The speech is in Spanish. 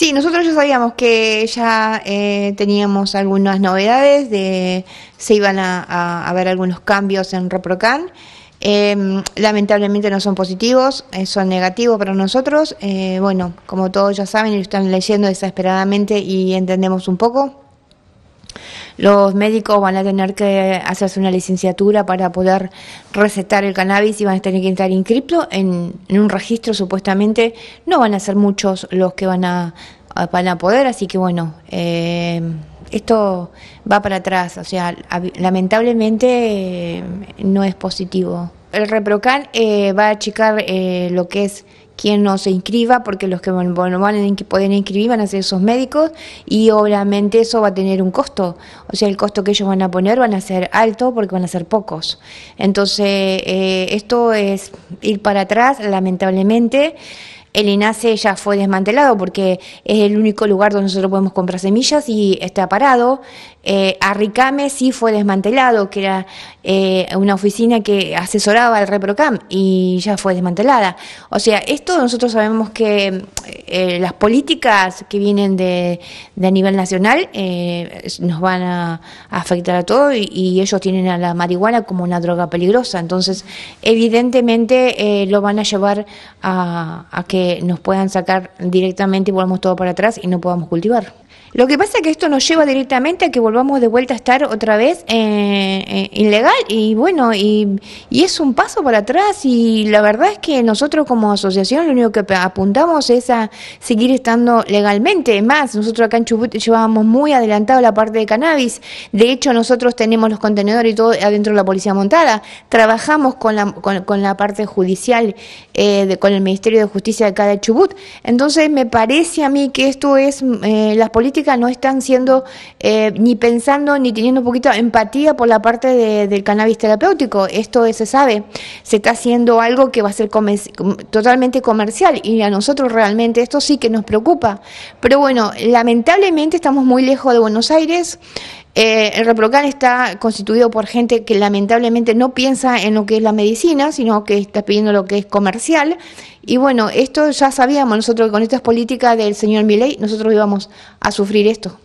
Sí, nosotros ya sabíamos que ya eh, teníamos algunas novedades, de, se iban a, a, ver algunos cambios en ReproCan. Em, lamentablemente no son positivos, eh, son negativos para nosotros. Eh, bueno, como todos ya saben, lo están leyendo desesperadamente y entendemos un poco. Los médicos van a tener que hacerse una licenciatura para poder recetar el cannabis y van a tener que estar inscripto en, un registro supuestamente. No van a ser muchos los que van a, van poder, así que bueno, eh, esto va para atrás, o sea, lamentablemente eh, no es positivo. El ReproCan eh, va a achicar lo que es quien no se inscriba, porque los que van, que pueden inscribir van a ser esos médicos y obviamente eso va a tener un costo. O sea, el costo que ellos van a poner van a ser alto porque van a ser pocos. Entonces, eh, esto es ir para atrás, lamentablemente. El Inace ya fue desmantelado porque es el único lugar donde nosotros podemos comprar semillas y está parado. Eh, Arricame sí fue desmantelado, que era eh, una oficina que asesoraba al ReproCam y ya fue desmantelada. O sea, esto nosotros sabemos que eh, las políticas que vienen de, a nivel nacional eh, nos van a, afectar a todos y, ellos tienen a la marihuana como una droga peligrosa. Entonces, evidentemente eh, lo van a llevar a, a que nos puedan sacar directamente y volvamos todo para atrás y no podamos cultivar. Lo que pasa es que esto nos lleva directamente a que volvamos de vuelta a estar otra vez eh, eh, ilegal y bueno, y, es un paso para atrás y la verdad es que nosotros como asociación lo único que apuntamos es a seguir estando legalmente. Más, nosotros acá en Chubut llevábamos muy adelantado la parte de cannabis. De hecho, nosotros tenemos los contenedores y todo adentro de la policía montada. Trabajamos con la, con, la parte judicial, eh, de, con el Ministerio de Justicia de acá de Chubut. Entonces, me parece a mí que esto es las políticas no están siendo eh, ni pensando ni teniendo un poquito empatía por la parte del cannabis terapéutico. Esto se sabe, se está haciendo algo que va a ser totalmente comercial y a nosotros realmente esto sí que nos preocupa. Pero bueno, lamentablemente estamos muy lejos de Buenos Aires. Eh, el Reprocan está constituido por gente que lamentablemente no piensa en lo que es la medicina, sino que está pidiendo lo que es comercial. Y bueno, esto ya sabíamos nosotros que con estas políticas del señor Milei, nosotros íbamos a sufrir esto.